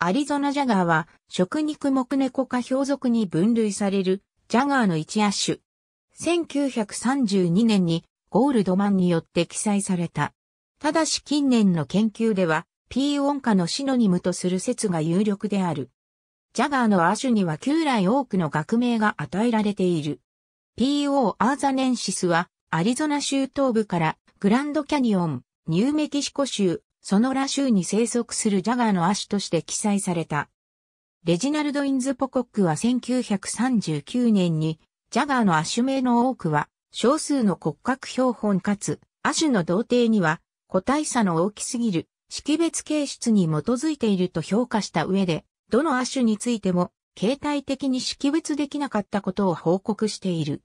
アリゾナジャガーは、食肉目猫科標属に分類される、ジャガーの一亜種。1932年に、ゴールドマンによって記載された。ただし近年の研究では、P 音化のシノニムとする説が有力である。ジャガーの亜種には旧来多くの学名が与えられている。P.O. アーザネンシスは、アリゾナ州東部からグランドキャニオン、ニューメキシコ州、ソノラ州に生息するジャガーの亜種として記載された。レジナルド・インズ・ポコックは1939年に、ジャガーの亜種名の多くは、少数の骨格標本かつ、亜種の童貞には、個体差の大きすぎる、識別形質に基づいていると評価した上で、どの亜種についても、形態的に識別できなかったことを報告している。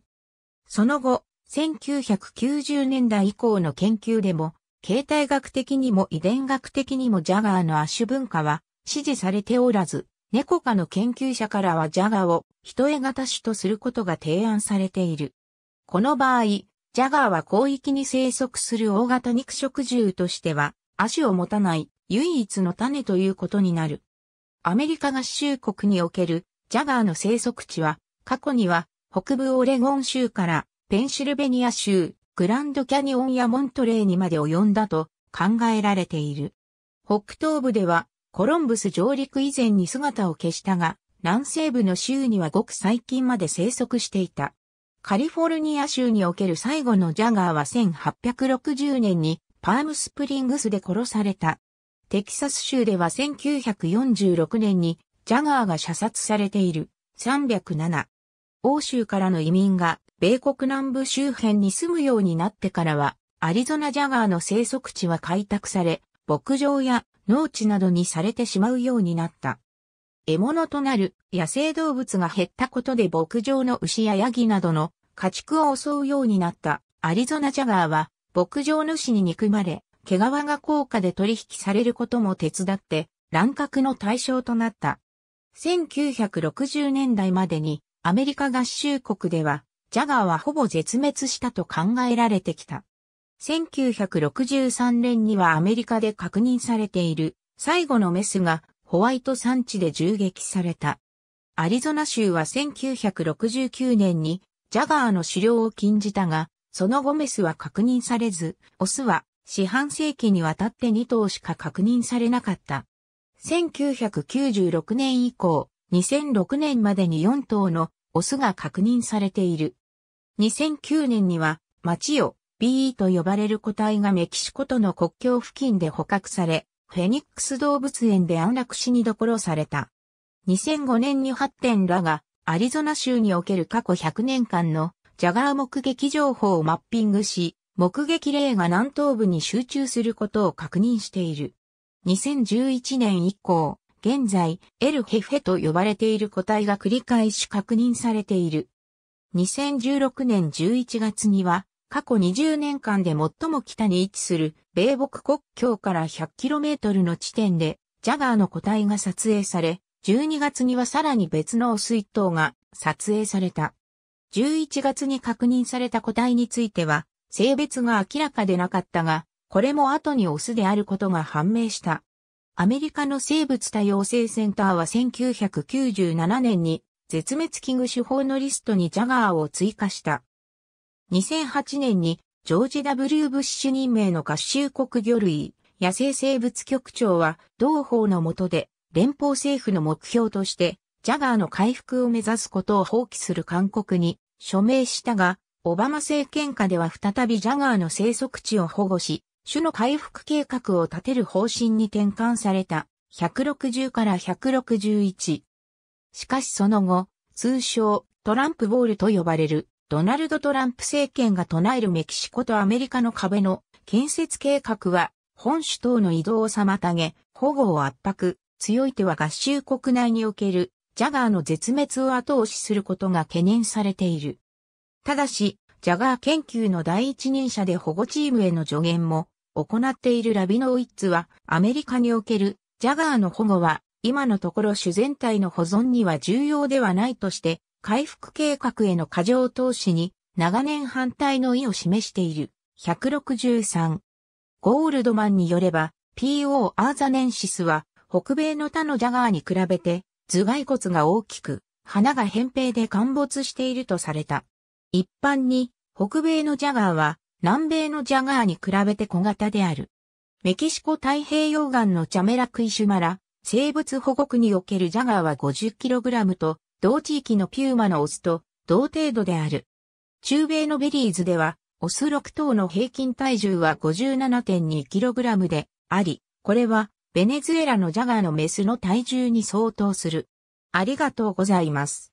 その後、1990年代以降の研究でも、形態学的にも遺伝学的にもジャガーの亜種文化は支持されておらず、猫科の研究者からはジャガーを人絵型種とすることが提案されている。この場合、ジャガーは広域に生息する大型肉食獣としては、足を持たない唯一の種ということになる。アメリカ合衆国におけるジャガーの生息地は、過去には北部オレゴン州からペンシルベニア州、グランドキャニオンやモントレーにまで及んだと考えられている。北東部ではコロンブス上陸以前に姿を消したが、南西部の州にはごく最近まで生息していた。カリフォルニア州における最後のジャガーは1860年にパームスプリングスで殺された。テキサス州では1946年にジャガーが射殺されている307。欧州からの移民が米国南部周辺に住むようになってからは、アリゾナジャガーの生息地は開拓され、牧場や農地などにされてしまうようになった。獲物となる野生動物が減ったことで牧場の牛やヤギなどの家畜を襲うようになったアリゾナジャガーは牧場主に憎まれ、毛皮が高価で取引されることも手伝って乱獲の対象となった。1960年代までにアメリカ合衆国ではジャガーはほぼ絶滅したと考えられてきた。1963年にはアメリカで確認されている最後のメスがホワイト産地で銃撃された。アリゾナ州は1969年にジャガーの狩猟を禁じたが、その後メスは確認されず、オスは四半世紀にわたって2頭しか確認されなかった。1996年以降、2006年までに4頭のオスが確認されている。2009年には、マチオ、BE と呼ばれる個体がメキシコとの国境付近で捕獲され、フェニックス動物園で安楽死にどころされた。2005年に発展らが、アリゾナ州における過去100年間のジャガー目撃情報をマッピングし、目撃例が南東部に集中することを確認している。2011年以降、現在、エルヘフェと呼ばれている個体が繰り返し確認されている。2016年11月には、過去20年間で最も北に位置する米北国境から 100km の地点でジャガーの個体が撮影され、12月にはさらに別の汚水塔が撮影された。11月に確認された個体については、性別が明らかでなかったが、これも後にオスであることが判明した。アメリカの生物多様性センターは1997年に絶滅危惧種法のリストにジャガーを追加した。2008年にジョージ W. ブッシュ任命の合衆国魚類野生生物局長は同法の下で連邦政府の目標としてジャガーの回復を目指すことを放棄する勧告に署名したが、オバマ政権下では再びジャガーの生息地を保護し、種の回復計画を立てる方針に転換された160から161。しかしその後、通称トランプボールと呼ばれるドナルド・トランプ政権が唱えるメキシコとアメリカの壁の建設計画は本首等の移動を妨げ、保護を圧迫、強い手は合衆国内におけるジャガーの絶滅を後押しすることが懸念されている。ただし、ジャガー研究の第一人者で保護チームへの助言も行っているラビノウィッツはアメリカにおけるジャガーの保護は今のところ種全体の保存には重要ではないとして、回復計画への過剰投資に長年反対の意を示している。163。ゴールドマンによれば、PO アーザネンシスは北米の他のジャガーに比べて頭蓋骨が大きく、花が扁平で陥没しているとされた。一般に北米のジャガーは南米のジャガーに比べて小型である。メキシコ太平洋岸のチャメラクイシュマラ、生物保護区におけるジャガーは 50kg と、同地域のピューマのオスと同程度である。中米のベリーズでは、オス6頭の平均体重は 57.2kg であり、これはベネズエラのジャガーのメスの体重に相当する。ありがとうございます。